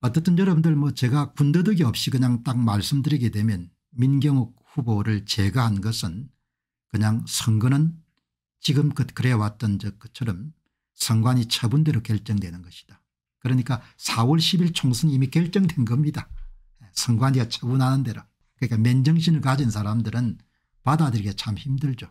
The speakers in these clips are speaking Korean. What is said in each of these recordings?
어떻든 여러분들 뭐 제가 군더더기 없이 그냥 딱 말씀드리게 되면 민경욱 후보를 제거한 것은 그냥 선거는 지금껏 그 그래왔던 것처럼 선관위 처분대로 결정되는 것이다. 그러니까 4월 10일 총선이 이미 결정된 겁니다. 선관위가 처분하는 대로. 그러니까 맨정신을 가진 사람들은 받아들이기가 참 힘들죠.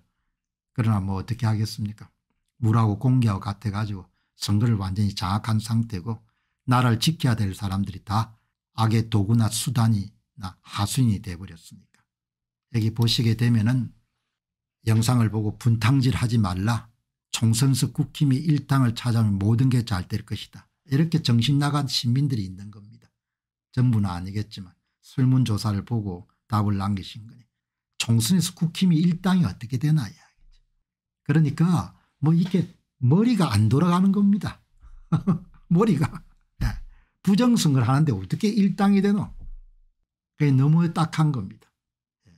그러나 뭐 어떻게 하겠습니까 물하고 공기하고 같아가지고 선거를 완전히 장악한 상태고 나라를 지켜야 될 사람들이 다 악의 도구나 수단이나 하수인이 되어버렸으니까. 여기 보시게 되면 은 영상을 보고 분탕질하지 말라. 총선수 국힘이 일당을 찾아오면 모든 게 잘 될 것이다. 이렇게 정신 나간 시민들이 있는 겁니다. 전부는 아니겠지만 설문조사를 보고 답을 남기신 거니 총선에서 국힘이 일당이 어떻게 되나 이야기죠. 그러니까 뭐 이게 머리가 안 돌아가는 겁니다. 머리가 부정선거를 하는데 어떻게 일당이 되노? 그게 너무 딱한 겁니다.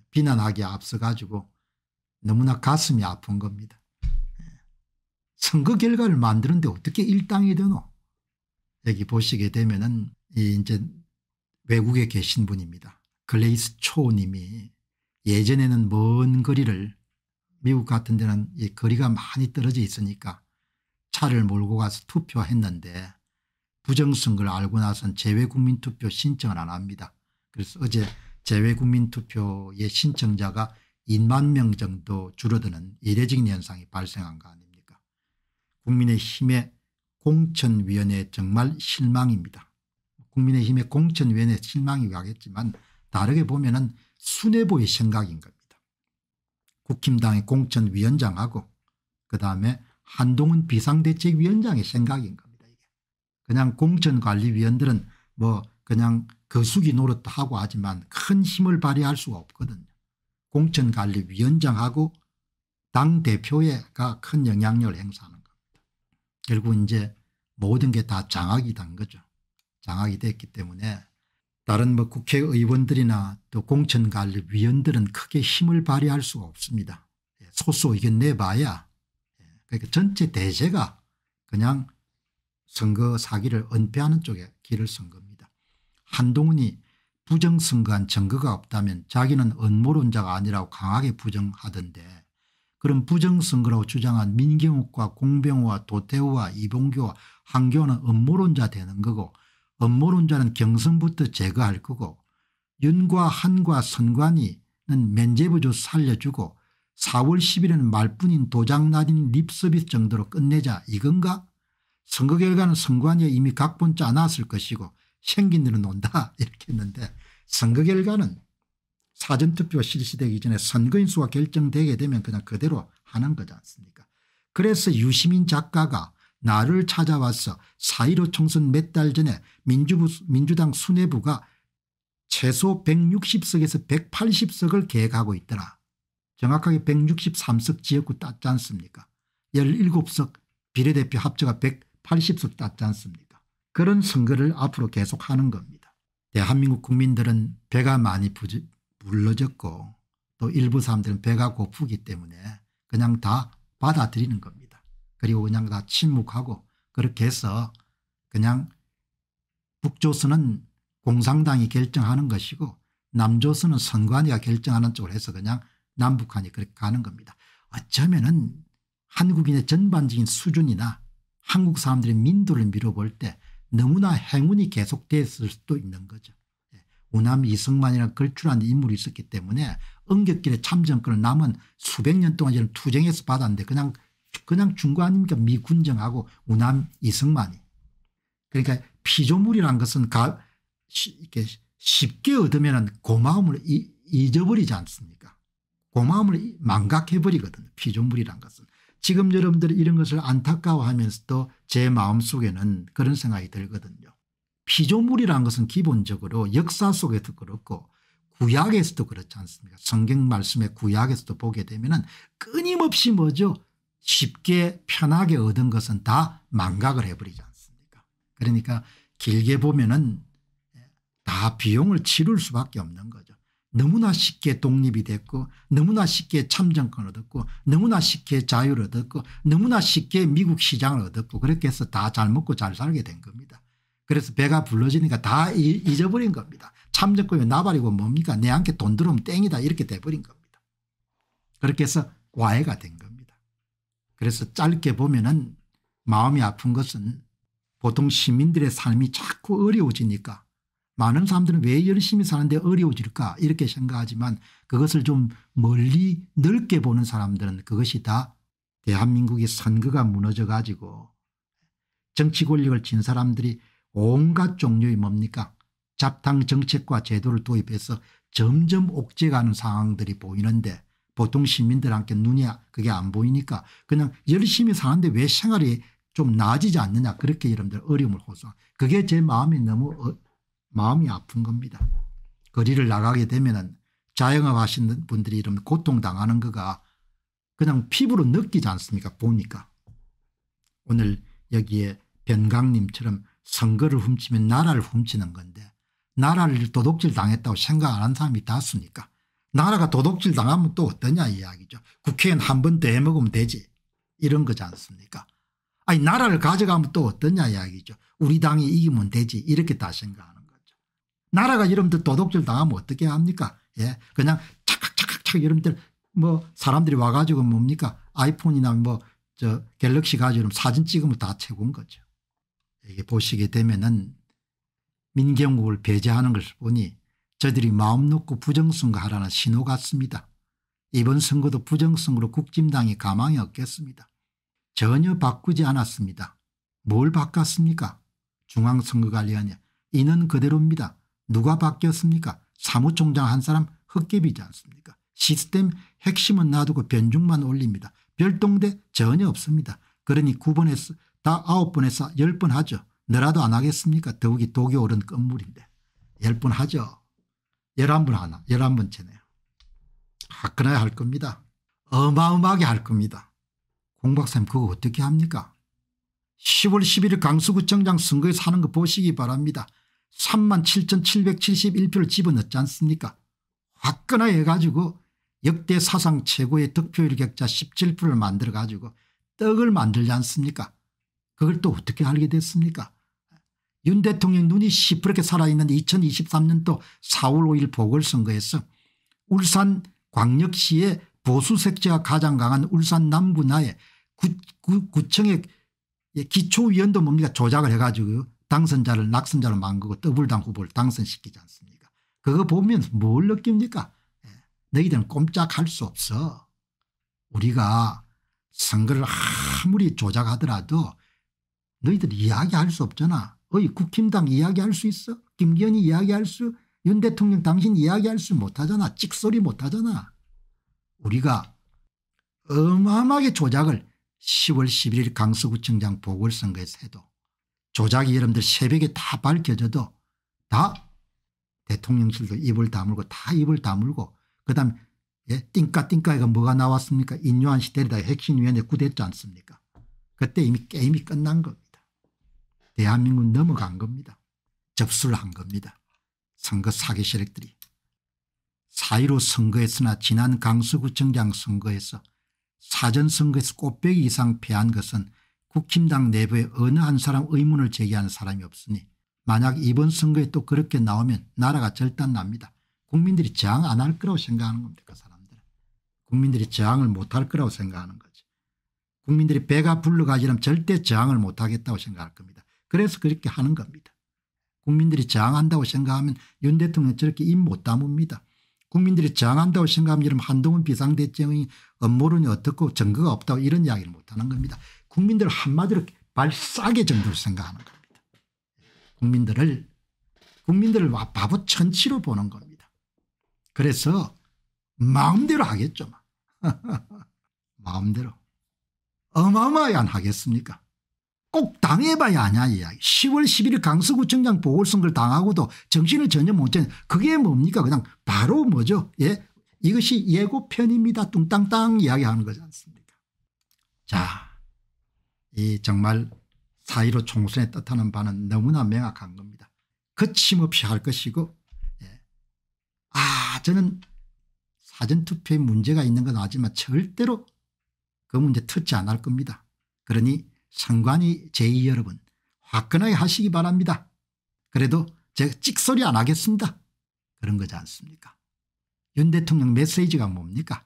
비난하기에 앞서 가지고 너무나 가슴이 아픈 겁니다. 선거 결과를 만드는데 어떻게 일당이 되노? 여기 보시게 되면은 이제 외국에 계신 분입니다. 글레이스 초 님이 예전에는 먼 거리를 미국 같은 데는 거리가 많이 떨어져 있으니까 차를 몰고 가서 투표했는데 부정선거를 알고 나선 재외국민투표 신청을 안 합니다. 그래서 어제 재외국민투표의 신청자가 2만 명 정도 줄어드는 이례적인 현상이 발생한 거 아닙니까 국민의힘의 공천위원회 정말 실망입니다. 국민의힘의 공천위원회 실망이 가겠지만 다르게 보면 은 순애보의 생각인 겁니다. 국힘당의 공천위원장하고 그다음에 한동훈 비상대책위원장의 생각인 겁니다. 그냥 공천관리위원들은 뭐 그냥 거수기 노릇도 하고 하지만 큰 힘을 발휘할 수가 없거든요. 공천관리위원장하고 당대표가 큰 영향력을 행사하는 겁니다. 결국 이제 모든 게 다 장악이 된 거죠. 장악이 됐기 때문에 다른 뭐 국회의원들이나 또 공천관리위원들은 크게 힘을 발휘할 수가 없습니다. 예, 소수 의견 내봐야 예, 그러니까 전체 대세가 그냥 선거 사기를 은폐하는 쪽에 길을 쓴 겁니다. 한동훈이 부정선거한 증거가 없다면 자기는 음모론자가 아니라고 강하게 부정하던데 그런 부정선거라고 주장한 민경욱과 공병호와 도태우와 이봉규와 한교는 음모론자 되는 거고 음모론자는 경선부터 제거할 거고 윤과 한과 선관위는 면제부조 살려주고 4월 10일에는 말뿐인 도장날인 립서비스 정도로 끝내자 이건가 선거 결과는 선관위에 이미 각본 짜놨을 것이고 생긴 일은 온다 이렇게 했는데 선거 결과는 사전투표 가 실시되기 전에 선거인 수가 결정되게 되면 그냥 그대로 하는 거지 않습니까 그래서 유시민 작가가 나를 찾아와서 4.15 총선 몇 달 전에 민주 민주당 수뇌부가 최소 160석에서 180석을 계획하고 있더라. 정확하게 163석 지역구 땄지 않습니까 17석 비례대표 합쳐가 100 80석 땄지 않습니까 그런 선거를 앞으로 계속하는 겁니다. 대한민국 국민들은 배가 많이 부지, 불러졌고 또 일부 사람들은 배가 고프기 때문에 그냥 다 받아들이는 겁니다. 그리고 그냥 다 침묵하고 그렇게 해서 그냥 북조선은 공산당이 결정하는 것이고 남조선은 선관위가 결정하는 쪽으로 해서 그냥 남북한이 그렇게 가는 겁니다. 어쩌면 은 한국인의 전반적인 수준이나 한국 사람들의 민도를 밀어볼 때 너무나 행운이 계속됐을 수도 있는 거죠. 예. 우남 이승만이라는 걸출한 인물이 있었기 때문에 은격길의 참정권을 남은 수백 년 동안 저는 투쟁해서 받았는데 그냥 그냥 중거 아닙니까 미군정하고 우남 이승만이. 그러니까 피조물이란 것은 가, 이렇게 쉽게 얻으면 고마움을 잊어버리지 않습니까 고마움을 망각해버리거든요 피조물이란 것은. 지금 여러분들이 이런 것을 안타까워하면서도 제 마음속에는 그런 생각이 들거든요. 피조물이라는 것은 기본적으로 역사 속에도 그렇고 구약에서도 그렇지 않습니까 성경 말씀의 구약에서도 보게 되면 은 끊임없이 뭐죠 쉽게 편하게 얻은 것은 다 망각을 해버리지 않습니까 그러니까 길게 보면 은다 비용을 치를 수밖에 없는 거죠. 너무나 쉽게 독립이 됐고 너무나 쉽게 참정권을 얻었고 너무나 쉽게 자유를 얻었고 너무나 쉽게 미국 시장을 얻었고 그렇게 해서 다 잘 먹고 잘 살게 된 겁니다. 그래서 배가 불러지니까 다 잊어버린 겁니다. 참정권이 나발이고 뭡니까 내한테 돈 들어오면 땡이다 이렇게 돼버린 겁니다. 그렇게 해서 과해가된 겁니다. 그래서 짧게 보면 은 마음이 아픈 것은 보통 시민들의 삶이 자꾸 어려워지니까 많은 사람들은 왜 열심히 사는데 어려워질까 이렇게 생각하지만 그것을 좀 멀리 넓게 보는 사람들은 그것이 다 대한민국의 선거가 무너져 가지고 정치 권력을 쥔 사람들이 온갖 종류의 뭡니까 잡탕 정책과 제도를 도입해서 점점 옥죄가는 상황들이 보이는데 보통 시민들한테 눈이 그게 안 보이니까 그냥 열심히 사는데 왜 생활이 좀 나아지지 않느냐 그렇게 여러분들 어려움을 호소한 그게 제 마음이 너무 어 마음이 아픈 겁니다. 거리를 나가게 되면 자영업 하시는 분들이 이런 고통당하는 거가 그냥 피부로 느끼지 않습니까 보니까. 오늘 여기에 변강님처럼 선거를 훔치면 나라를 훔치는 건데 나라를 도둑질 당했다고 생각 안 한 사람이 다수니까 나라가 도둑질 당하면 또 어떠냐 이야기죠. 국회의원 한번 더 해먹으면 되지 이런 거지 않습니까 아니 나라를 가져가면 또 어떠냐 이야기죠. 우리 당이 이기면 되지 이렇게 다 생각하는 나라가 여러분들 도둑질 당하면 어떻게 합니까? 예. 그냥 착착착착 이름들 뭐 사람들이 와가지고 뭡니까? 아이폰이나 뭐 저 갤럭시 가지고 사진 찍으면 다 최고인 거죠. 이게 보시게 되면은 민경국을 배제하는 것을 보니 저들이 마음 놓고 부정선거 하라는 신호 같습니다. 이번 선거도 부정선거로 국진당이 가망이 없겠습니다. 전혀 바꾸지 않았습니다. 뭘 바꿨습니까? 중앙선거관리위원회 인은 그대로입니다. 누가 바뀌었습니까? 사무총장 한 사람 흑개비지 않습니까? 시스템 핵심은 놔두고 변중만 올립니다. 별동대 전혀 없습니다. 그러니 9번에서 다 9번에서 10번 하죠. 너라도 안 하겠습니까? 더욱이 독이 오른 건물인데. 10번 하죠. 11번 하나 11번째네요. 하끈해야 할 겁니다. 어마어마하게 할 겁니다. 공박사님 그거 어떻게 합니까? 10월 11일 강서구청장 선거에 사는 거 보시기 바랍니다. 3만 7,771표를 집어넣지 않습니까 화끈하게 가지고 역대 사상 최고의 득표율 격차 17%를 만들어 가지고 떡을 만들지 않습니까 그걸 또 어떻게 알게 됐습니까 윤 대통령 눈이 시퍼렇게 살아있는 2023년도 4월 5일 보궐선거에서 울산 광역시의 보수색채가 가장 강한 울산 남구나에 구, 구, 구청의 기초위원도 뭡니까 조작을 해가지고 당선자를 낙선자로 만 거고 더블당 후보를 당선시키지 않습니까 그거 보면 뭘 느낍니까 예, 너희들은 꼼짝할 수 없어 우리가 선거를 아무리 조작하더라도 너희들 이야기할 수 없잖아 어이 국힘당 이야기할 수 있어 김기현이 이야기할 수윤 대통령 당신 이야기할 수 못하잖아 찍소리 못하잖아 우리가 어마어마하게 조작을 10월 11일 강서구청장 보궐선거에서 해도 조작이 여러분들 새벽에 다 밝혀져도 다 대통령실도 입을 다물고 다 입을 다물고 그다음 예, 띵까띵까이가 뭐가 나왔습니까 인류한시대를다 핵심위원회 구됐지 않습니까 그때 이미 게임이 끝난 겁니다. 대한민국 넘어간 겁니다. 접수를 한 겁니다. 선거 사기 세력들이. 사1로 선거했으나 지난 강서구청장 선거에서 사전선거에서 꽃배기 이상 패한 것은 국힘당 내부에 어느 한 사람 의문을 제기하는 사람이 없으니 만약 이번 선거에 또 그렇게 나오면 나라가 절단납니다. 국민들이 저항 안 할 거라고 생각하는 겁니다. 그 사람들은. 국민들이 저항을 못 할 거라고 생각하는 거죠. 국민들이 배가 불러가지면 절대 저항을 못하겠다고 생각할 겁니다. 그래서 그렇게 하는 겁니다. 국민들이 저항한다고 생각하면 윤 대통령 저렇게 입 못 다뭅니다. 국민들이 저항한다고 생각하면 이러 한동훈 비상대책의 업무론이 어떻고 증거가 없다고 이런 이야기를 못하는 겁니다. 국민들 한마디로 발싸게 정도로 생각하는 겁니다. 국민들을 국민들을 바보 천치로 보는 겁니다. 그래서 마음대로 하겠죠. 마음대로. 어마어마한 하겠습니까? 꼭 당해봐야 하냐 이야기. 10월 11일 강서구청장 보궐선거를 당하고도 정신을 전혀 못 차린 그게 뭡니까? 그냥 바로 뭐죠? 예, 이것이 예고편입니다. 뚱땅땅 이야기하는 거지 않습니까? 자이 정말 사1로 총선에 뜻하는 바는 너무나 명확한 겁니다. 거침없이 할 것이고 예. 아 저는 사전투표에 문제가 있는 건 알지만 절대로 그 문제 터지 않을 겁니다. 그러니 상관이 제의 여러분 화끈하게 하시기 바랍니다. 그래도 제가 찍소리 안 하겠습니다. 그런 거지 않습니까 윤 대통령 메시지가 뭡니까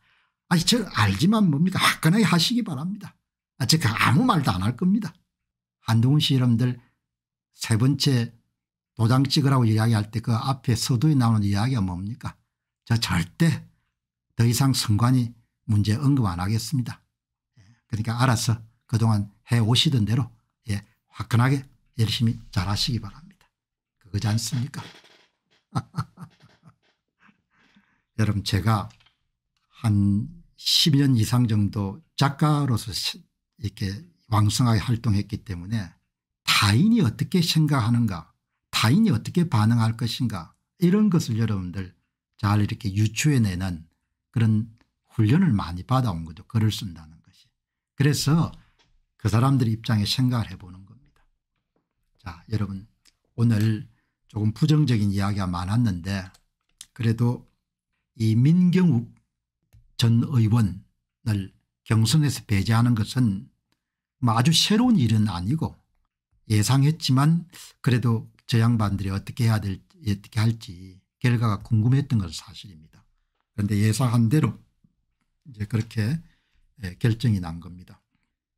아니 저 알지만 뭡니까 화끈하게 하시기 바랍니다. 아직 아무 말도 안 할 겁니다. 한동훈 씨 여러분들 세 번째 도장 찍으라고 이야기할 때 그 앞에 서두에 나오는 이야기가 뭡니까 저 절대 더 이상 선관위 문제 언급 안 하겠습니다. 그러니까 알아서 그동안 해오시던 대로 예, 화끈하게 열심히 잘하시기 바랍니다. 그거지 않습니까 여러분 제가 한 10년 이상 정도 작가로서 이렇게 왕성하게 활동했기 때문에 타인이 어떻게 생각하는가 타인이 어떻게 반응할 것인가 이런 것을 여러분들 잘 이렇게 유추해내는 그런 훈련을 많이 받아온 거죠. 글을 쓴다는 것이. 그래서 그 사람들 입장에 생각을 해보는 겁니다. 자 여러분 오늘 조금 부정적인 이야기가 많았는데 그래도 이 민경욱 전 의원을 경선에서 배제하는 것은 뭐 아주 새로운 일은 아니고 예상했지만 그래도 저 양반들이 어떻게 해야 될지 어떻게 할지 결과가 궁금했던 것은 사실입니다. 그런데 예상한 대로 이제 그렇게 예, 결정이 난 겁니다.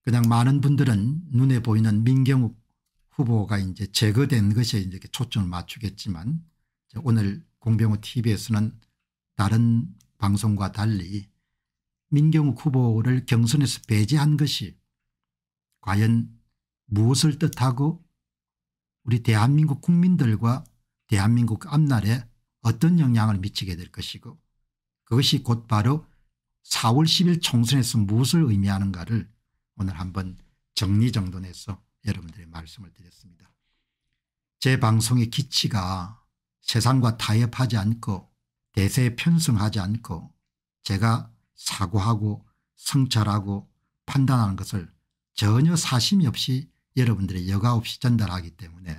그냥 많은 분들은 눈에 보이는 민경욱 후보가 이제 제거된 것에 이제 초점을 맞추겠지만 오늘 공병호 tv에서는 다른 방송과 달리 민경욱 후보를 경선에서 배제한 것이 과연 무엇을 뜻하고 우리 대한민국 국민들과 대한민국 앞날에 어떤 영향을 미치게 될 것이고 그것이 곧바로 4월 10일 총선에서 무엇을 의미하는가를 오늘 한번 정리정돈해서 여러분들의 말씀을 드렸습니다. 제 방송의 기치가 세상과 타협하지 않고 대세에 편승하지 않고 제가 사고하고 성찰하고 판단하는 것을 전혀 사심이 없이 여러분들의 여가 없이 전달하기 때문에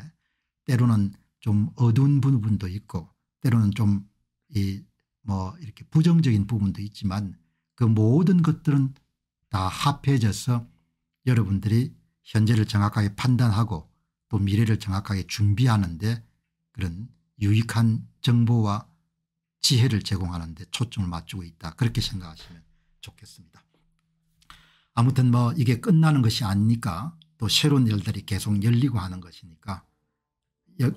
때로는 좀 어두운 부분도 있고 때로는 좀 이 뭐 이렇게 부정적인 부분도 있지만 그 모든 것들은 다 합해져서 여러분들이 현재를 정확하게 판단하고 또 미래를 정확하게 준비하는데 그런 유익한 정보와 지혜를 제공하는 데 초점을 맞추고 있다. 그렇게 생각하시면 좋겠습니다. 아무튼 뭐 이게 끝나는 것이 아니니까 또 새로운 일들이 계속 열리고 하는 것이니까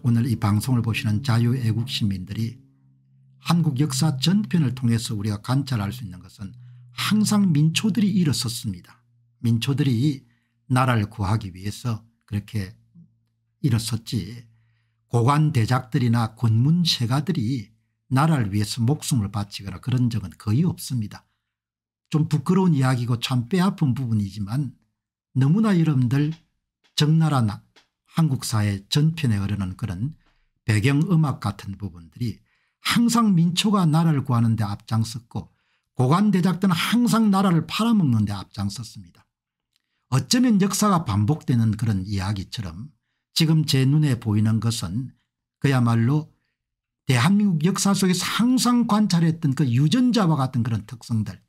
오늘 이 방송을 보시는 자유애국 시민들이 한국 역사 전편을 통해서 우리가 관찰할 수 있는 것은 항상 민초들이 일어섰습니다. 민초들이 나라를 구하기 위해서 그렇게 일어섰지 고관대작들이나 권문세가들이 나라를 위해서 목숨을 바치거나 그런 적은 거의 없습니다. 좀 부끄러운 이야기고 참 뼈아픈 부분이지만 너무나 여러분들 적나라 나 한국 사회 전편에 흐르는 그런 배경음악 같은 부분들이 항상 민초가 나라를 구하는 데 앞장섰고 고관대작들은 항상 나라를 팔아먹는 데 앞장섰습니다. 어쩌면 역사가 반복되는 그런 이야기처럼 지금 제 눈에 보이는 것은 그야말로 대한민국 예, 역사 속에서 항상 관찰했던 그 유전자와 같은 그런 특성들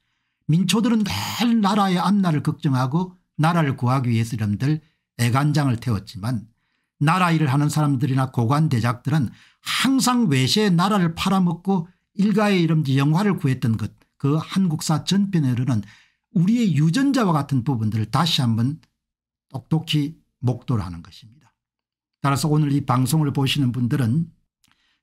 민초들은 늘 나라의 앞날을 걱정하고 나라를 구하기 위해서 이름들 애간장을 태웠지만 나라 일을 하는 사람들이나 고관대작들은 항상 외세의 나라를 팔아먹고 일가의 이름지 영화를 구했던 것 그 한국사 전편에 흐르는 우리의 유전자와 같은 부분들을 다시 한번 똑똑히 목도를 하는 것입니다. 따라서 오늘 이 방송을 보시는 분들은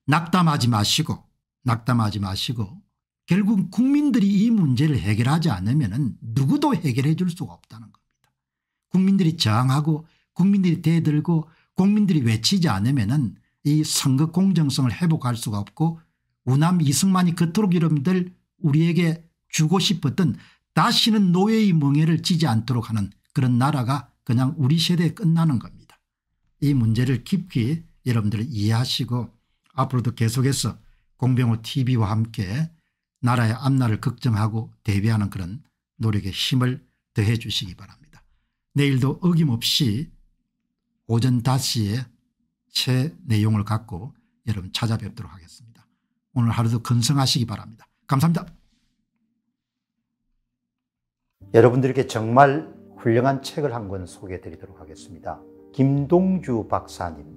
낙담하지 마시고 낙담하지 마시고 결국 국민들이 이 문제를 해결하지 않으면 누구도 해결해 줄 수가 없다는 겁니다. 국민들이 저항하고 국민들이 대들고 국민들이 외치지 않으면 이 선거 공정성을 회복할 수가 없고 우남 이승만이 그토록 여러분들 우리에게 주고 싶었던 다시는 노예의 멍해를 지지 않도록 하는 그런 나라가 그냥 우리 세대에 끝나는 겁니다. 이 문제를 깊이 여러분들 이해하시고 앞으로도 계속해서 공병호 tv와 함께 나라의 앞날을 걱정하고 대비하는 그런 노력에 힘을 더해 주시기 바랍니다. 내일도 어김없이 오전 5시에 새 내용을 갖고 여러분 찾아뵙도록 하겠습니다. 오늘 하루도 건성하시기 바랍니다. 감사합니다. 여러분들에게 정말 훌륭한 책을 한 권 소개해 드리도록 하겠습니다. 김동주 박사님